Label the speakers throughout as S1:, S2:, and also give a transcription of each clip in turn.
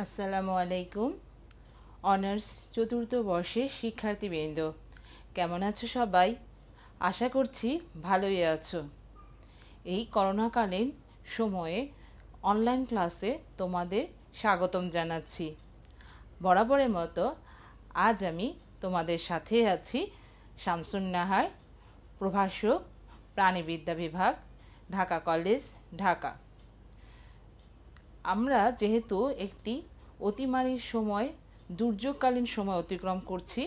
S1: আসসালামু আলাইকুম অনার্স চতুর্থ বর্ষের শিক্ষার্থীবৃন্দ কেমন আছো সবাই আশা করছি ভালোই আছো এই করোনাকালীন সময়ে অনলাইন ক্লাসে তোমাদের স্বাগতম জানাচ্ছি বরাবরের মতো আজ আমি তোমাদের সাথে আছি শামসুন নাহার প্রভাষক প্রাণীবিদ্যা বিভাগ ঢাকা কলেজ ঢাকা আমরা যেহেতু একটি অতিমারির সময় দুর্যোগকালীন সময় অতিক্রম করছি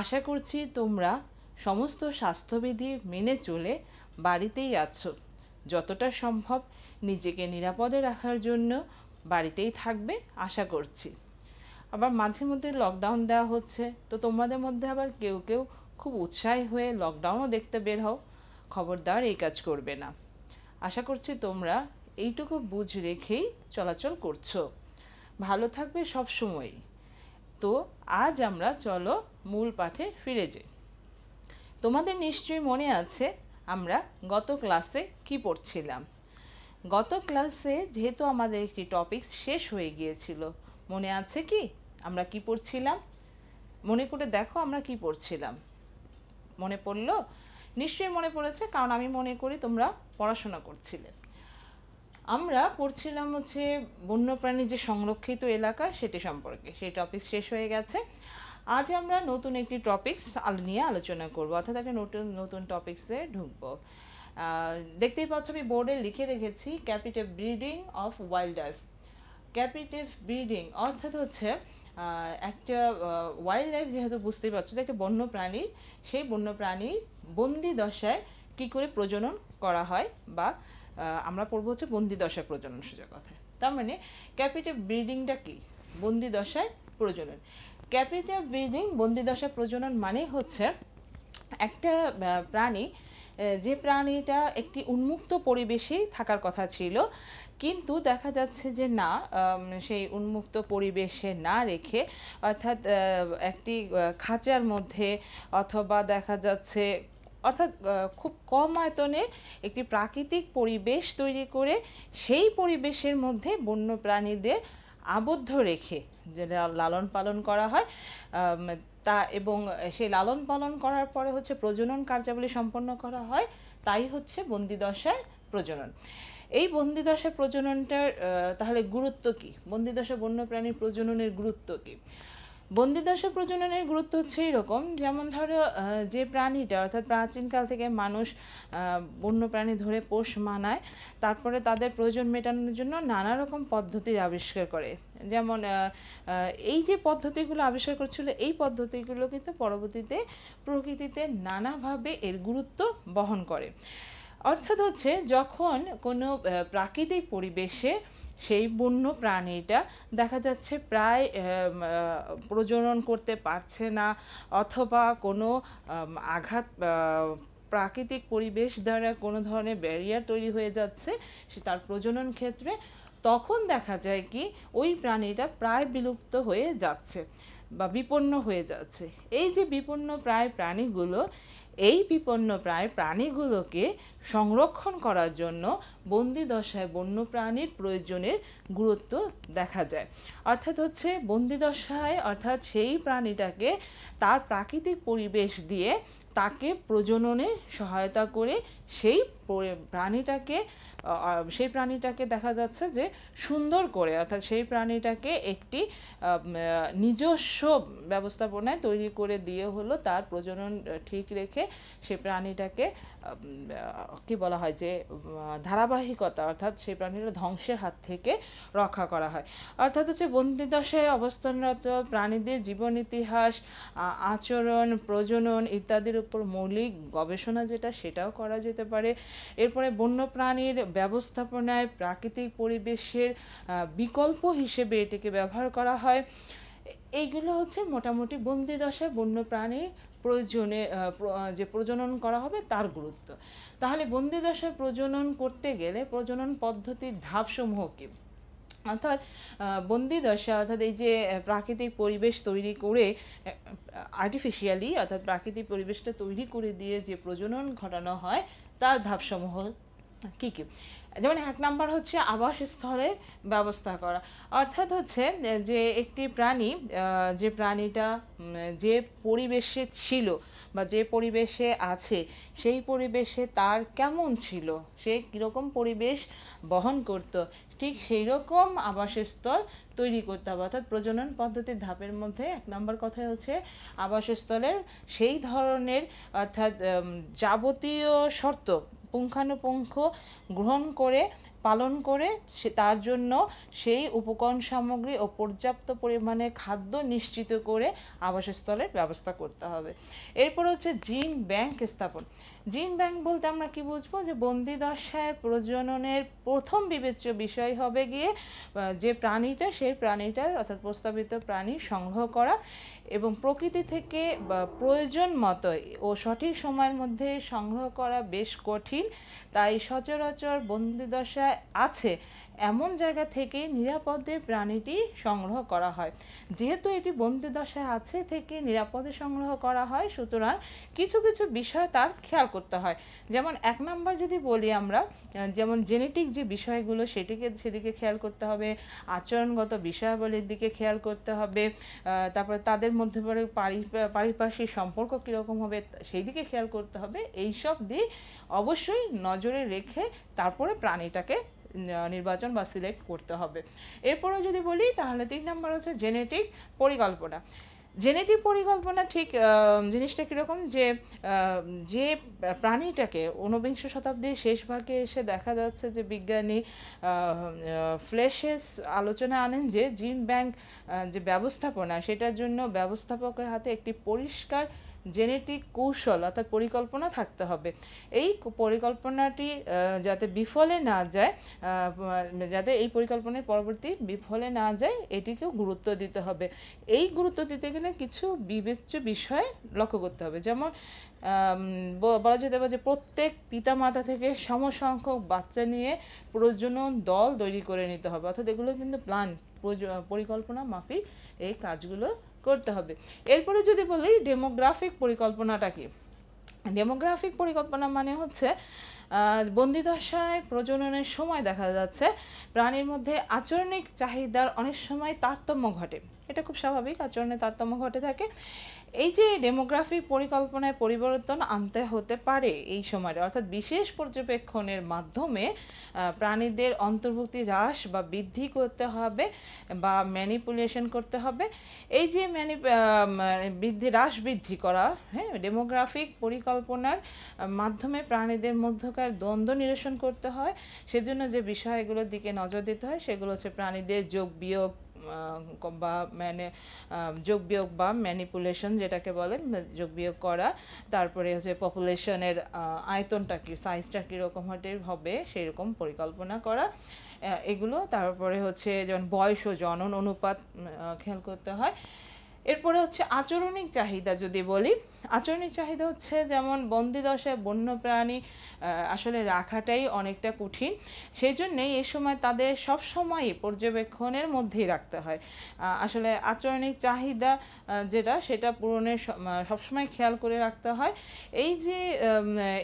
S1: আশা করছি তোমরা সমস্ত স্বাস্থ্যবিধি মেনে চলে বাড়িতেই আছো যতটা সম্ভব নিজেকে নিরাপদে রাখার জন্য বাড়িতেই থাকবে আশা করছি আবার মাঝে মধ্যে লকডাউন দেওয়া হচ্ছে তো তোমাদের মধ্যে আবার কেউ কেউ খুব উৎসাহী হয়ে লকডাউনও দেখতে বের হও খবরদার এই কাজ করবে না আশা করছি তোমরা এইটুকু বুঝ রেখেই চলাচল করছো ভালো থাকবে সব সময়ই তো আজ আমরা চলো মূল পাঠে ফিরে যে তোমাদের নিশ্চয়ই মনে আছে আমরা গত ক্লাসে কি পড়ছিলাম গত ক্লাসে যেহেতু আমাদের একটি টপিক শেষ হয়ে গিয়েছিল মনে আছে কি আমরা কি পড়ছিলাম মনে করে দেখো আমরা কি পড়ছিলাম মনে পড়লো নিশ্চয়ই মনে পড়েছে কারণ আমি মনে করি তোমরা পড়াশোনা করছিলে আমরা পড়ছিলাম হচ্ছে বন্যপ্রাণীর যে সংরক্ষিত এলাকা সেটি সম্পর্কে সেই টপিক শেষ হয়ে গেছে আজ আমরা নতুন একটি টপিকস নিয়ে আলোচনা করব অর্থাৎ একটা নতুন নতুন টপিক্সে ঢুকব দেখতেই পাচ্ছ আমি বোর্ডে লিখে রেখেছি captive breeding of wildlife captive breeding অর্থাৎ হচ্ছে একটা ওয়াইল্ড লাইফ যেহেতু বুঝতেই পারছো যে একটা বন্য প্রাণী সেই বন্য প্রাণী বন্দি দশায় কী করে প্রজনন করা হয় বা আমরা পড়বো হচ্ছে বন্দি দশায় প্রজনন সোজা কথায় তার মানে ক্যাপিটিভ ব্রিডিংটা কি বন্দি দশায় প্রজনন ক্যাপিটাল ব্রিডিং বন্দি দশা প্রজনন মানে হচ্ছে একটা প্রাণী যে প্রাণীটা একটি উন্মুক্ত পরিবেশেই থাকার কথা ছিল কিন্তু দেখা যাচ্ছে যে না সেই উন্মুক্ত পরিবেশে না রেখে অর্থাৎ একটি খাঁচার মধ্যে অথবা দেখা যাচ্ছে অর্থাৎ খুব কম আয়তনের একটি প্রাকৃতিক পরিবেশ তৈরি করে সেই পরিবেশের মধ্যে বন্য প্রাণীদের আবদ্ধ রেখে যেটা লালন পালন করা হয় তা এবং সেই লালন পালন করার পরে হচ্ছে প্রজনন কার্যাবলী সম্পন্ন করা হয় তাই হচ্ছে বন্দিদশায় প্রজনন এই বন্দিদশা প্রজননটার তাহলে গুরুত্ব কী বন্দিদশা বন্যপ্রাণীর প্রজননের গুরুত্ব কী বন্দিদশা প্রজননের গুরুত্ব হচ্ছে এরকম যেমন ধরো যে প্রাণীটা অর্থাৎ প্রাচীনকাল থেকে মানুষ বন্য প্রাণী ধরে পোষ মানায় তারপরে তাদের প্রয়োজন মেটানোর জন্য নানা রকম পদ্ধতির আবিষ্কার করে যেমন এই যে পদ্ধতিগুলো আবিষ্কার করছিল এই পদ্ধতিগুলো কিন্তু পরবর্তীতে প্রকৃতিতে নানাভাবে এর গুরুত্ব বহন করে অর্থাৎ হচ্ছে যখন কোনো প্রাকৃতিক পরিবেশে সেই বন্য প্রাণীটা দেখা যাচ্ছে প্রায় প্রজনন করতে পারছে না অথবা কোনো আঘাত প্রাকৃতিক পরিবেশ দ্বারা কোনো ধরনের ব্যারিয়ার তৈরি হয়ে যাচ্ছে সে তার প্রজনন ক্ষেত্রে তখন দেখা যায় কি ওই প্রাণীটা প্রায় বিলুপ্ত হয়ে যাচ্ছে বা বিপন্ন হয়ে যাচ্ছে এই যে বিপন্ন প্রায় প্রাণীগুলো এই বিপন্নপ্রায় প্রাণীগুলোকে সংরক্ষণ করার জন্য বন্দিদশায় বন্যপ্রাণীর প্রয়োজনের গুরুত্ব দেখা যায় অর্থাৎ হচ্ছে বন্দিদশায় অর্থাৎ সেই প্রাণীটাকে তার প্রাকৃতিক পরিবেশ দিয়ে তাকে প্রজননে সহায়তা করে সেই প্রাণীটাকে সেই প্রাণীটাকে দেখা যাচ্ছে যে সুন্দর করে অর্থাৎ সেই প্রাণীটাকে একটি নিজস্ব ব্যবস্থাপনায় তৈরি করে দিয়ে হলো তার প্রজনন ঠিক রেখে সে প্রাণীটাকে কি বলা হয় যে ধারাবাহিকতা অর্থাৎ সেই প্রাণীটা ধ্বংসের হাত থেকে রক্ষা করা হয় অর্থাৎ হচ্ছে বন্দিদশায় অবস্থানরত প্রাণীদের জীবন ইতিহাস আচরণ প্রজনন ইত্যাদির উপর মৌলিক গবেষণা যেটা সেটাও করা যেতে পারে এরপরে বন্যপ্রাণীর ব্যবস্থাপনায় প্রাকৃতিক পরিবেশের বিকল্প হিসেবে এটিকে ব্যবহার করা হয় এইগুলো হচ্ছে মোটামুটি বন্দি দশায় বন্যপ্রাণীর প্রয়োজনে যে প্রজনন করা হবে তার গুরুত্ব তাহলে বন্দি দশায় প্রজনন করতে গেলে প্রজনন পদ্ধতির ধাপসমূহ কী অর্থাৎ বন্দি দশা অর্থাৎ এই যে প্রাকৃতিক পরিবেশ তৈরি করে আর্টিফিশিয়ালি অর্থাৎ প্রাকৃতিক পরিবেশটা তৈরি করে দিয়ে যে প্রজনন ঘটানো হয় তার ধাপসমূহ কী কী যেমন এক নাম্বার হচ্ছে আবাসস্থলে ব্যবস্থা করা অর্থাৎ হচ্ছে যে একটি প্রাণী যে প্রাণীটা যে পরিবেশে ছিল বা যে পরিবেশে আছে সেই পরিবেশে তার কেমন ছিল সে কীরকম পরিবেশ বহন করত ঠিক সেই রকম আবাসস্থল তৈরি করতে হবে অর্থাৎ প্রজনন পদ্ধতির ধাপের মধ্যে এক নম্বর কথা হচ্ছে আবাসস্থলের সেই ধরনের অর্থাৎ যাবতীয় শর্ত পুঙ্খানুপুঙ্খ গ্রহণ করে পালন করে সে তার জন্য সেই উপকরণ সামগ্রী ও পর্যাপ্ত পরিমাণে খাদ্য নিশ্চিত করে আবাসস্থলের ব্যবস্থা করতে হবে এরপর হচ্ছে জিন ব্যাংক স্থাপন জিন ব্যাংক বলতে আমরা কি বুঝবো যে বন্দি দশায় প্রজননের প্রথম বিবেচ্য বিষয় হবে গিয়ে যে প্রাণীটা সেই প্রাণীটার অর্থাৎ প্রস্তাবিত প্রাণী সংগ্রহ করা এবং প্রকৃতি থেকে প্রয়োজন মতো ও সঠিক সময়ের মধ্যে সংগ্রহ করা বেশ কঠিন তাই সচরাচর বন্দিদশা আছে এমন জায়গা থেকে নিরাপদে প্রাণীটি সংগ্রহ করা হয় যেহেতু এটি বন্দি দশায় আছে থেকে নিরাপদে সংগ্রহ করা হয় সুতরাং কিছু কিছু বিষয় তার খেয়াল করতে হয় যেমন এক নম্বর যদি বলি আমরা যেমন জেনেটিক যে বিষয়গুলো সেটিকে সেদিকে খেয়াল করতে হবে আচরণগত বিষয়াবলীর দিকে খেয়াল করতে হবে তারপরে তাদের মধ্যে পরে পারিপার্শ্বিক সম্পর্ক কীরকম হবে সেই দিকে খেয়াল করতে হবে এইসব দিক অবশ্যই নজরে রেখে তারপরে প্রাণীটাকে নির্বাচন বা সিলেক্ট করতে হবে এরপরও যদি বলি তাহলে তিন নম্বর হচ্ছে জেনেটিক পরিকল্পনা জেনেটিক পরিকল্পনা ঠিক জিনিসটা কীরকম যে যে প্রাণীটাকে ঊনবিংশ শতাব্দীর শেষ ভাগে এসে দেখা যাচ্ছে যে বিজ্ঞানী ফ্লেশেস আলোচনা আনেন যে জিন ব্যাংক যে ব্যবস্থাপনা সেটার জন্য ব্যবস্থাপকের হাতে একটি পরিষ্কার জেনেটিক কৌশল অর্থাৎ পরিকল্পনা থাকতে হবে এই পরিকল্পনাটি যাতে বিফলে না যায় যাতে এই পরিকল্পনার পরবর্তী বিফলে না যায় এটিকেও গুরুত্ব দিতে হবে এই গুরুত্ব দিতে গেলে কিছু বিবেচ্য বিষয় লক্ষ্য করতে হবে যেমন বলা যেতে পারে যে প্রত্যেক পিতামাতা থেকে সমসংখ্যক বাচ্চা নিয়ে প্রজনন দল তৈরি করে নিতে হবে অর্থাৎ এগুলো কিন্তু প্ল্যান পরিকল্পনা মাফিক এই কাজগুলো করতে হবে এরপরে যদি বলি ডেমোগ্রাফিক পরিকল্পনাটা কি ডেমোগ্রাফিক পরিকল্পনা মানে হচ্ছে বন্দিদশায় প্রজননের সময় দেখা যাচ্ছে প্রাণীর মধ্যে আচরণিক চাহিদার অনেক সময় তারতম্য ঘটে এটা খুব স্বাভাবিক আচরণে তারতম্য ঘটে থাকে এই যে ডেমোগ্রাফি পরিকল্পনায় পরিবর্তন আনতে হতে পারে এই সময়ে অর্থাৎ বিশেষ পর্যবেক্ষণের মাধ্যমে প্রাণীদের অন্তর্ভুক্তি হ্রাস বা বৃদ্ধি করতে হবে বা ম্যানিপুলেশন করতে হবে এই যে ম্যানি বৃদ্ধি হ্রাস বৃদ্ধি করা হ্যাঁ ডেমোগ্রাফিক পরিকল্পনার মাধ্যমে প্রাণীদের মধ্যকার দ্বন্দ্ব নিরসন করতে হয় সেজন্য যে বিষয়গুলোর দিকে নজর দিতে হয় সেগুলো হচ্ছে প্রাণীদের যোগ বিয়োগ বা মানে যোগ বিয়োগ বা ম্যানিপুলেশন যেটাকে বলে যোগ বিয়োগ করা তারপরে হচ্ছে পপুলেশনের আয়তনটা কী সাইজটা কীরকম হতে হবে সেরকম পরিকল্পনা করা এগুলো তারপরে হচ্ছে যেমন বয়স ও জনন অনুপাত খেয়াল করতে হয় এরপরে হচ্ছে আচরণিক চাহিদা যদি বলি আচরণের চাহিদা হচ্ছে যেমন বন্দিদশায় বন্য প্রাণী আসলে রাখাটাই অনেকটা কঠিন সেই জন্যেই এ সময় তাদের সব সময় পর্যবেক্ষণের মধ্যেই রাখতে হয় আসলে আচরণিক চাহিদা যেটা সেটা পূরণের সবসময় খেয়াল করে রাখতে হয় এই যে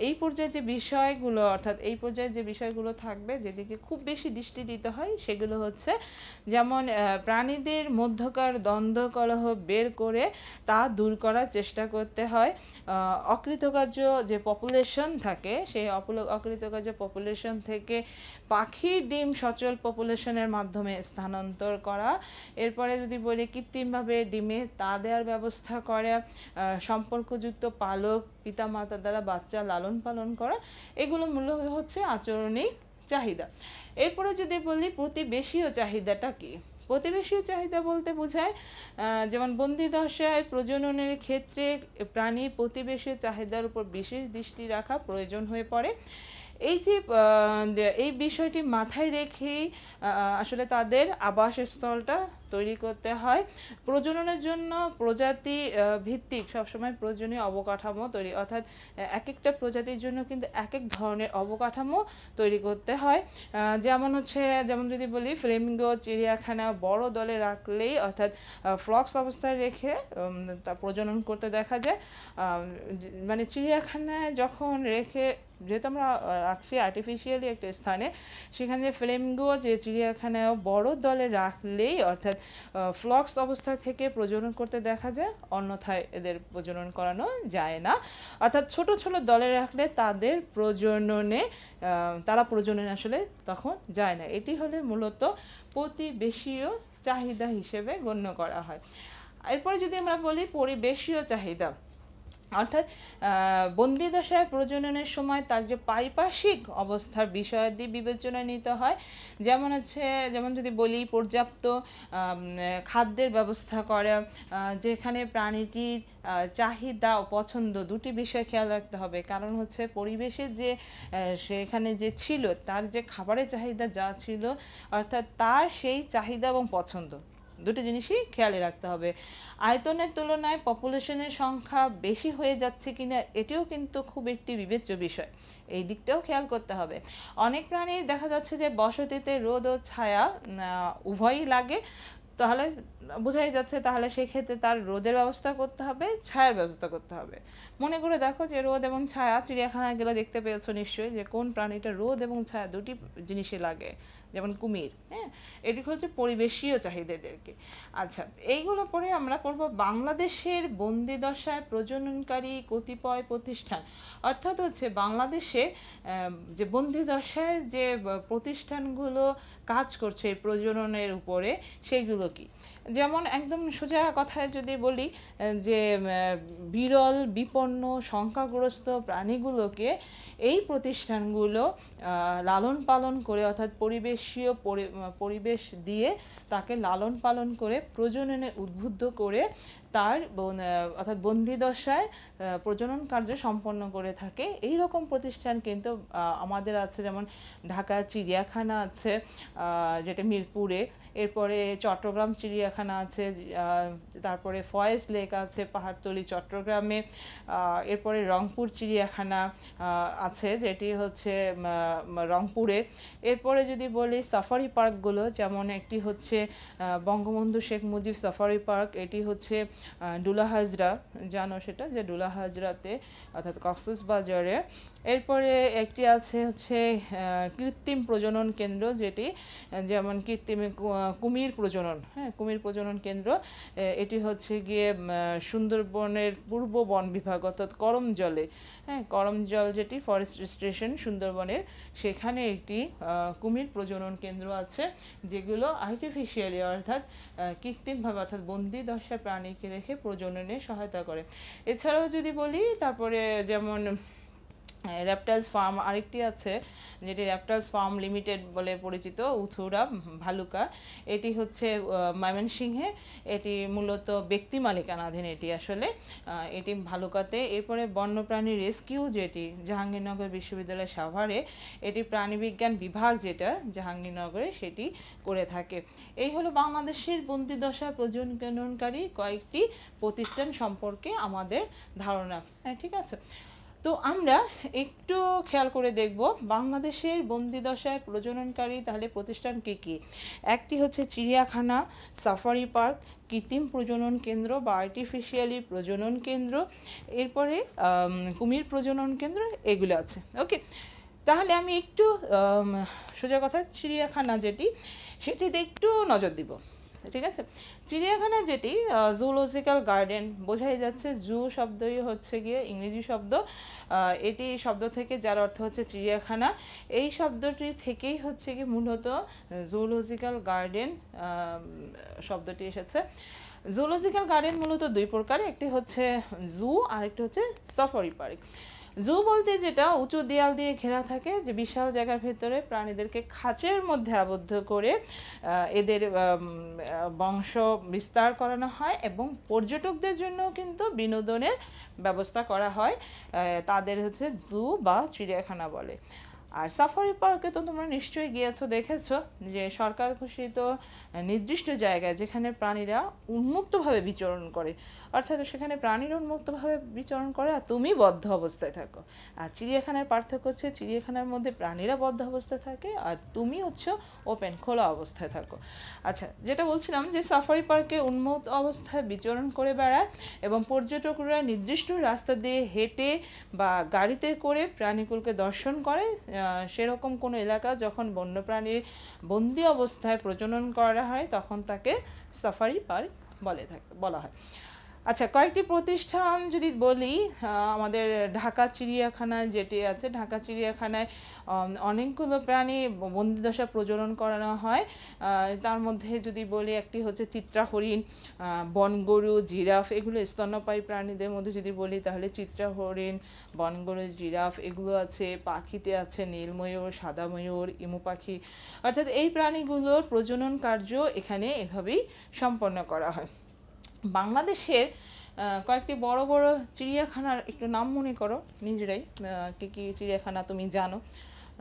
S1: এই পর্যায়ে যে বিষয়গুলো অর্থাৎ এই পর্যায়ে যে বিষয়গুলো থাকবে যেদিকে খুব বেশি দৃষ্টি দিতে হয় সেগুলো হচ্ছে যেমন প্রাণীদের মধ্যকার দ্বন্দ্ব কলহ বের করে তা দূর করার চেষ্টা করতে হয় অকৃতকার্য যে পপুলেশন থাকে সেই অকৃতকার্য পপুলেশন থেকে পাখির ডিম সচল পপুলেশনের মাধ্যমে স্থানান্তর করা এরপরে যদি বলি কৃত্রিমভাবে ডিমে তা দেওয়ার ব্যবস্থা করা সম্পর্কযুক্ত পালক পিতামাতা দ্বারা বাচ্চা লালন পালন করা এগুলো মূলত হচ্ছে আচরণিক চাহিদা এরপরে যদি বলি প্রতিবেশীয় চাহিদাটা কী প্রতিবেশী চাহিদা বলতে বোঝায় যেমন বন্দি দশায় প্রজননের ক্ষেত্রে প্রাণী প্রতিবেশী চাহিদার উপর বিশেষ দৃষ্টি রাখা প্রয়োজন হয়ে পড়ে এই যে এই বিষয়টি মাথায় রেখেই আসলে তাদের আবাসস্থলটা তৈরি করতে হয় প্রজননের জন্য প্রজাতি ভিত্তিক সবসময় প্রয়োজনীয় অবকাঠামো তৈরি অর্থাৎ এক একটা প্রজাতির জন্য কিন্তু এক এক ধরনের অবকাঠামো তৈরি করতে হয় যেমন হচ্ছে যেমন যদি বলি ফ্লেমিঙ্গো চিড়িয়াখানা বড় দলে রাখলেই অর্থাৎ ফ্লক্স অবস্থায় রেখে তা প্রজনন করতে দেখা যায় মানে চিড়িয়াখানায় যখন রেখে যেহেতু আমরা রাখছি আর্টিফিশিয়ালি একটা স্থানে সেখানে ফ্লেমিঙ্গো যে চিড়িয়াখানায় বড় দলে রাখলেই অর্থাৎ ফ্লক্স অবস্থা থেকে প্রজনন করতে দেখা যায় অন্যথায় এদের প্রজনন করানো যায় না অর্থাৎ ছোট ছোট দলে রাখলে তাদের প্রজননে তারা প্রজনন আসলে তখন যায় না এটি হলে মূলত প্রতিবেশীয় চাহিদা হিসেবে গণ্য করা হয় এরপরে যদি আমরা বলি পরিবেশীয় চাহিদা অর্থাৎ বন্দিদশায় প্রজননের সময় তার যে পারিপার্শ্বিক অবস্থার বিষয়াদি বিবেচনায় নিতে হয় যেমন হচ্ছে যেমন যদি বলি পর্যাপ্ত খাদ্যের ব্যবস্থা করা যেখানে প্রাণীটির চাহিদা ও পছন্দ দুটি বিষয় খেয়াল রাখতে হবে কারণ হচ্ছে পরিবেশে যে সেখানে যে ছিল তার যে খাবারের চাহিদা যা ছিল অর্থাৎ তার সেই চাহিদা এবং পছন্দ দুটো জিনিসই খেয়ালে রাখতে হবে আয়তনের তুলনায় পপুলেশনের সংখ্যা বেশি হয়ে যাচ্ছে কিনা এটিও কিন্তু খুব একটি বিবেচ্য বিষয় এই দিকটাও খেয়াল করতে হবে অনেক প্রাণী দেখা যাচ্ছে যে বসতিতে রোদ ও ছায়া উভয়ই লাগে তাহলে বোঝাই যাচ্ছে তাহলে সেক্ষেত্রে তার রোদের ব্যবস্থা করতে হবে ছায়ার ব্যবস্থা করতে হবে মনে করে দেখো যে রোদ এবং ছায়া চিড়িয়াখানায় গেলে দেখতে পেয়েছো নিশ্চয়ই যে কোন প্রাণীটা রোদ এবং ছায়া দুটি জিনিসই লাগে যেমন কুমির হ্যাঁ এটি হচ্ছে পরিবেশীয় চাহিদাদেরকে আচ্ছা এইগুলো পরে আমরা পড়বো বাংলাদেশের বন্দিদশায় প্রজননকারী কতিপয় প্রতিষ্ঠান অর্থাৎ হচ্ছে বাংলাদেশে যে বন্দিদশায় যে প্রতিষ্ঠানগুলো কাজ করছে প্রজননের উপরে সেগুলো কি যেমন একদম সোজা কথায় যদি বলি যে বিরল বিপন্ন সংখ্যাগ্রস্ত প্রাণীগুলোকে এই প্রতিষ্ঠানগুলো লালন পালন করে অর্থাৎ পরিবেশীয় পরিবেশ দিয়ে তাকে লালন পালন করে প্রজননে উদ্বুদ্ধ করে তার অর্থাৎ বন্দিদশায় প্রজনন কার্য সম্পন্ন করে থাকে এই রকম প্রতিষ্ঠান কিন্তু আমাদের আছে যেমন ঢাকা চিড়িয়াখানা আছে যেটা মিরপুরে এরপরে চট্টগ্রাম চিড়িয়া চিড়িয়াখানা আছে তারপরে ফয়েজ লেক আছে পাহাড়তলি চট্টগ্রামে এরপরে রংপুর চিড়িয়াখানা আছে যেটি হচ্ছে রংপুরে এরপরে যদি বলি সাফারি পার্কগুলো যেমন একটি হচ্ছে বঙ্গবন্ধু শেখ মুজিব সাফারি পার্ক এটি হচ্ছে ডুলাহাজরা জানো সেটা যে ডুলাহাজরাতে অর্থাৎ কক্সবাজারে এরপরে একটি আছে হচ্ছে কৃত্রিম প্রজনন কেন্দ্র যেটি যেমন কৃত্রিম কুমির প্রজনন হ্যাঁ কুমির প্রজনন কেন্দ্র এটি হচ্ছে গিয়ে সুন্দরবনের পূর্ব বন বিভাগ অর্থাৎ করমজলে হ্যাঁ করমজল যেটি ফরেস্ট স্টেশন সুন্দরবনের সেখানে একটি কুমির প্রজনন কেন্দ্র আছে যেগুলো আর্টিফিশিয়ালি অর্থাৎ কৃত্রিমভাবে অর্থাৎ বন্দি দশা প্রাণীকে রেখে প্রজননে সহায়তা করে এছাড়াও যদি বলি তারপরে যেমন র্যাপটাইলস ফার্ম আরেকটি আছে যেটি র্যাপটাইলস ফার্ম লিমিটেড বলে পরিচিত উথুরা ভালুকা এটি হচ্ছে ময়মনসিংহে এটি মূলত ব্যক্তি মালিকানাধীন এটি আসলে এটি ভালুকাতে এরপরে বন্যপ্রাণী রেস্কিউ যেটি জাহাঙ্গীরনগর বিশ্ববিদ্যালয় সাভারে এটি প্রাণীবিজ্ঞান বিভাগ যেটা জাহাঙ্গীরনগরে সেটি করে থাকে এই হলো বাংলাদেশের বন্দিদশা প্রজননকারী কয়েকটি প্রতিষ্ঠান সম্পর্কে আমাদের ধারণা হ্যাঁ ঠিক আছে তো আমরা একটু খেয়াল করে দেখব বাংলাদেশের বন্দিদশায় প্রজননকারী তাহলে প্রতিষ্ঠান কী কী একটি হচ্ছে চিড়িয়াখানা সাফারি পার্ক কৃত্রিম প্রজনন কেন্দ্র বা আর্টিফিশিয়ালি প্রজনন কেন্দ্র এরপরে কুমির প্রজনন কেন্দ্র এগুলো আছে ওকে তাহলে আমি একটু সোজা কথা চিড়িয়াখানা যেটি সেটিতে একটু নজর দিব ঠিক আছে চিড়িয়াখানা যেটি জুলজিক্যাল গার্ডেন বোঝাই যাচ্ছে জু শব্দই হচ্ছে গিয়ে ইংরেজি শব্দ এটি শব্দ থেকে যার অর্থ হচ্ছে চিড়িয়াখানা এই শব্দটি থেকেই হচ্ছে কি মূলত জুলজিক্যাল গার্ডেন শব্দটি এসেছে জুলজিক্যাল গার্ডেন মূলত দুই প্রকার একটি হচ্ছে জু আর একটি হচ্ছে সাফারি পার্ক জু বলতে যেটা উঁচু দেয়াল দিয়ে ঘেরা থাকে যে বিশাল জায়গার ভেতরে প্রাণীদেরকে খাঁচের মধ্যে আবদ্ধ করে এদের বংশ বিস্তার করানো হয় এবং পর্যটকদের জন্য কিন্তু বিনোদনের ব্যবস্থা করা হয় তাদের হচ্ছে জু বা চিড়িয়াখানা বলে আর সাফারি পার্কে তো তোমরা নিশ্চয়ই গিয়েছো দেখেছো যে সরকার ঘোষিত নির্দিষ্ট জায়গায় যেখানে প্রাণীরা উন্মুক্তভাবে বিচরণ করে অর্থাৎ সেখানে প্রাণীরা উন্মুক্তভাবে বিচরণ করে আর তুমি বদ্ধ অবস্থায় থাকো আর চিড়িয়াখানার পার্থক্য হচ্ছে চিড়িয়াখানার মধ্যে প্রাণীরা বদ্ধ অবস্থায় থাকে আর তুমি হচ্ছে ওপেন খোলা অবস্থায় থাকো আচ্ছা যেটা বলছিলাম যে সাফারি পার্কে উন্মুক্ত অবস্থায় বিচরণ করে বেড়ায় এবং পর্যটকরা নির্দিষ্ট রাস্তা দিয়ে হেঁটে বা গাড়িতে করে প্রাণীকুলকে দর্শন করে সেরকম কোনো এলাকা যখন বন্যপ্রাণীর বন্দি অবস্থায় প্রজনন করা হয় তখন তাকে সাফারি পার্ক বলে থাকে বলা হয় আচ্ছা কয়েকটি প্রতিষ্ঠান যদি বলি আমাদের ঢাকা চিড়িয়াখানা যেটি আছে ঢাকা চিড়িয়াখানায় অনেকগুলো প্রাণী বন্দিদশা প্রজনন করানো হয় তার মধ্যে যদি বলি একটি হচ্ছে চিত্রা হরিণ বনগরু জিরাফ এগুলো স্তন্যপায়ী প্রাণীদের মধ্যে যদি বলি তাহলে চিত্রা হরিণ বনগরু জিরাফ এগুলো আছে পাখিতে আছে নীলময়ূর সাদা ময়ূর ইমু পাখি অর্থাৎ এই প্রাণীগুলোর প্রজনন কার্য এখানে এভাবেই সম্পন্ন করা হয় বাংলাদেশের কয়েকটি বড় বড় চিড়িয়াখানার একটু নাম মনে করো নিজেরাই কী কী চিড়িয়াখানা তুমি জানো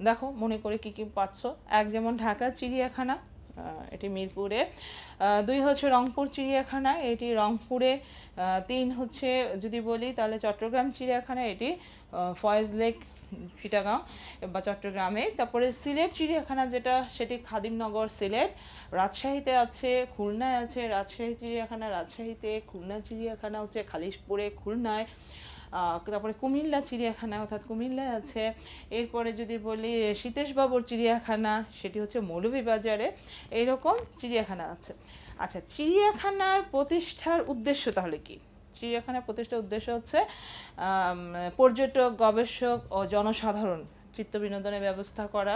S1: দেখো মনে করে কি কি পাচ্ছ এক যেমন ঢাকা চিড়িয়াখানা এটি মিরপুরে দুই হচ্ছে রংপুর চিড়িয়াখানা এটি রংপুরে তিন হচ্ছে যদি বলি তাহলে চট্টগ্রাম চিড়িয়াখানা এটি ফয়েজ লেক চিটাগাঁও বা চট্টগ্রামে তারপরে সিলেট চিড়িয়াখানা যেটা সেটি খাদিমনগর সিলেট রাজশাহীতে আছে খুলনায় আছে রাজশাহী চিড়িয়াখানা রাজশাহীতে খুলনা চিড়িয়াখানা হচ্ছে খালিশপুরে খুলনায় তারপরে কুমিল্লা চিড়িয়াখানা অর্থাৎ কুমিল্লায় আছে এরপরে যদি বলি সীতেশবাবুর চিড়িয়াখানা সেটি হচ্ছে মৌলভীবাজারে এইরকম চিড়িয়াখানা আছে আচ্ছা চিড়িয়াখানার প্রতিষ্ঠার উদ্দেশ্য তাহলে কী চিড়িয়াখানা প্রতিষ্ঠার উদ্দেশ্য হচ্ছে পর্যটক গবেষক ও জনসাধারণ চিত্ত বিনোদনের ব্যবস্থা করা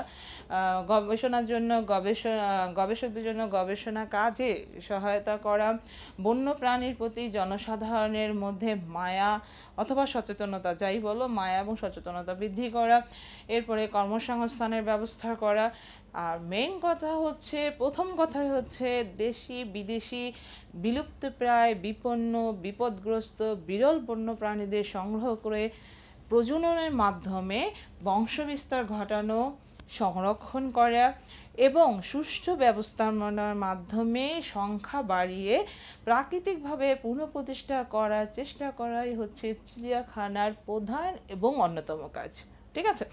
S1: গবেষণার জন্য গবেষণা গবেষকদের জন্য গবেষণা কাজে সহায়তা করা বন্য প্রাণীর প্রতি জনসাধারণের মধ্যে মায়া অথবা সচেতনতা যাই বলো মায়া এবং সচেতনতা বৃদ্ধি করা এরপরে কর্মসংস্থানের ব্যবস্থা করা আর মেন কথা হচ্ছে প্রথম কথা হচ্ছে দেশি বিদেশি বিলুপ্তপ্রায় বিপন্ন বিপদগ্রস্ত বিরল বন্য প্রাণীদের সংগ্রহ করে প্রজননের মাধ্যমে বংশবিস্তার ঘটানো সংরক্ষণ করা এবং সুষ্ঠু ব্যবস্থাপনার মাধ্যমে সংখ্যা বাড়িয়ে প্রাকৃতিকভাবে পুনঃপ্রতিষ্ঠা করার চেষ্টা করাই হচ্ছে চিড়িয়াখানার প্রধান এবং অন্যতম কাজ ঠিক আছে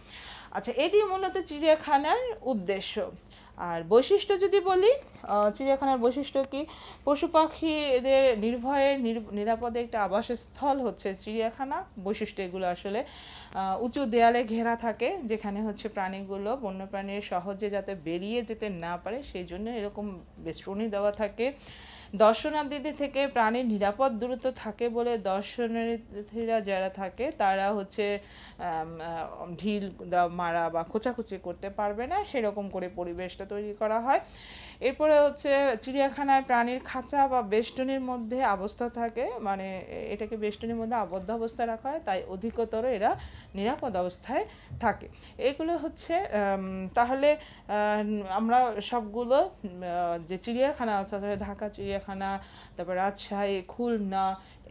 S1: আচ্ছা এটি মূলত চিড়িয়াখানার উদ্দেশ্য আর বৈশিষ্ট্য যদি বলি চিড়িয়াখানার বৈশিষ্ট্য কি পশু পাখি এদের নির্ভয়ে নিরাপদে একটা আবাসস্থল হচ্ছে চিড়িয়াখানা বৈশিষ্ট্য এগুলো আসলে উঁচু দেয়ালে ঘেরা থাকে যেখানে হচ্ছে প্রাণীগুলো বন্যপ্রাণীর সহজে যাতে বেরিয়ে যেতে না পারে সেই জন্য এরকম বেষ্টনী দেওয়া থাকে দর্শনার্থীদের থেকে প্রাণীর নিরাপদ দূরত্ব থাকে বলে দর্শনার্থীরা যারা থাকে তারা হচ্ছে ঢিল মারা বা খোঁচাখুচি করতে পারবে না সেরকম করে পরিবেশটা তৈরি করা হয় এরপরে হচ্ছে চিড়িয়াখানায় প্রাণীর খাঁচা বা বেষ্টনীর মধ্যে অবস্থা থাকে মানে এটাকে বেষ্টনীর মধ্যে আবদ্ধ অবস্থা রাখা হয় তাই অধিকতর এরা নিরাপদ অবস্থায় থাকে এগুলো হচ্ছে তাহলে আমরা সবগুলো যে চিড়িয়াখানা আছে ঢাকা চিড়িয়াখানা চিড়িয়াখানা তারপর রাজশাহী খুলনা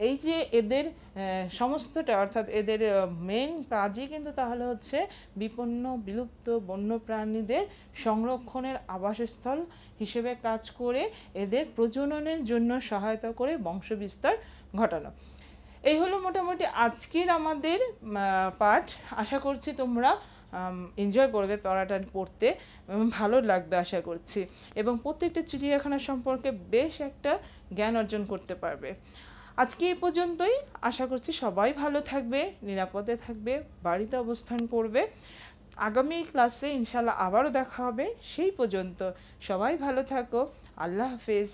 S1: এই যে এদের সমস্তটা অর্থাৎ এদের মেন কাজই কিন্তু তাহলে হচ্ছে বিপন্ন বিলুপ্ত বন্যপ্রাণীদের সংরক্ষণের আবাসস্থল হিসেবে কাজ করে এদের প্রজননের জন্য সহায়তা করে বংশবিস্তার ঘটানো এই হলো মোটামুটি আজকের আমাদের পাঠ আশা করছি তোমরা এনজয় করবে পড়াটা পড়তে ভালো লাগবে আশা করছি এবং প্রত্যেকটা চিড়িয়াখানা সম্পর্কে বেশ একটা জ্ঞান অর্জন করতে পারবে আজকে এ পর্যন্তই আশা করছি সবাই ভালো থাকবে নিরাপদে থাকবে বাড়িতে অবস্থান করবে আগামী ক্লাসে ইনশাল্লাহ আবারও দেখা হবে সেই পর্যন্ত সবাই ভালো থাকো আল্লাহ হাফেজ